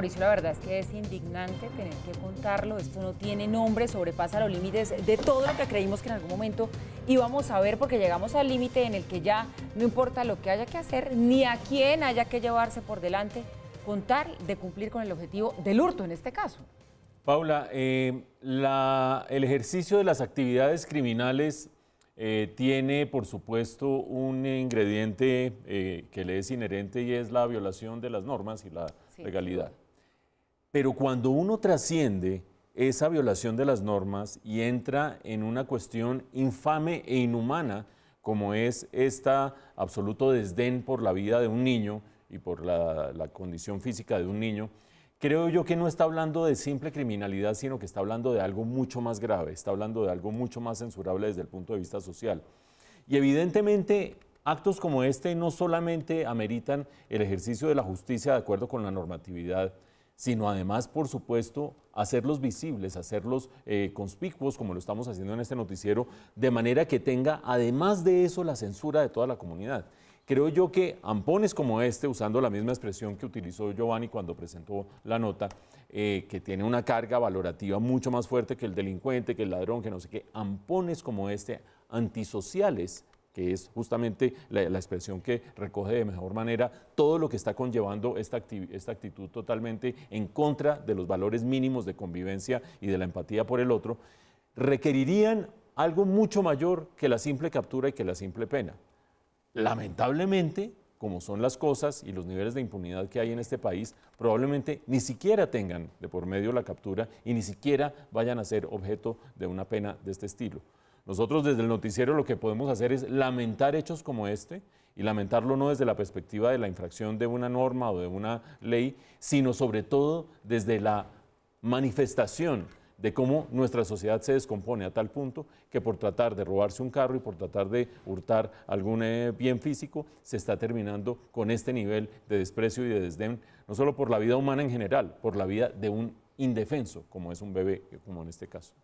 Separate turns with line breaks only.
Mauricio, la verdad es que es indignante tener que contarlo. Esto no tiene nombre, sobrepasa los límites de todo lo que creímos que en algún momento íbamos a ver, porque llegamos al límite en el que ya no importa lo que haya que hacer, ni a quién haya que llevarse por delante, contar de cumplir con el objetivo del hurto en este caso.
Paula, eh, el ejercicio de las actividades criminales eh, tiene, por supuesto, un ingrediente eh, que le es inherente y es la violación de las normas y la legalidad. Pero cuando uno trasciende esa violación de las normas y entra en una cuestión infame e inhumana, como es este absoluto desdén por la vida de un niño y por la, condición física de un niño, creo yo que no está hablando de simple criminalidad, sino que está hablando de algo mucho más grave, está hablando de algo mucho más censurable desde el punto de vista social. Y evidentemente actos como este no solamente ameritan el ejercicio de la justicia de acuerdo con la normatividad sino además, por supuesto, hacerlos visibles, hacerlos eh, conspicuos, como lo estamos haciendo en este noticiero, de manera que tenga, además de eso, la censura de toda la comunidad. Creo yo que ampones como este, usando la misma expresión que utilizó Giovanni cuando presentó la nota, eh, que tiene una carga valorativa mucho más fuerte que el delincuente, que el ladrón, que no sé qué, ampones como este, antisociales, que es justamente la, expresión que recoge de mejor manera todo lo que está conllevando esta actitud totalmente en contra de los valores mínimos de convivencia y de la empatía por el otro, requerirían algo mucho mayor que la simple captura y que la simple pena. Lamentablemente, como son las cosas y los niveles de impunidad que hay en este país, probablemente ni siquiera tengan de por medio la captura y ni siquiera vayan a ser objeto de una pena de este estilo. Nosotros desde el noticiero lo que podemos hacer es lamentar hechos como este y lamentarlo no desde la perspectiva de la infracción de una norma o de una ley, sino sobre todo desde la manifestación de cómo nuestra sociedad se descompone a tal punto que por tratar de robarse un carro y por tratar de hurtar algún eh, bien físico, se está terminando con este nivel de desprecio y de desdén, no solo por la vida humana en general, por la vida de un indefenso, como es un bebé, como en este caso.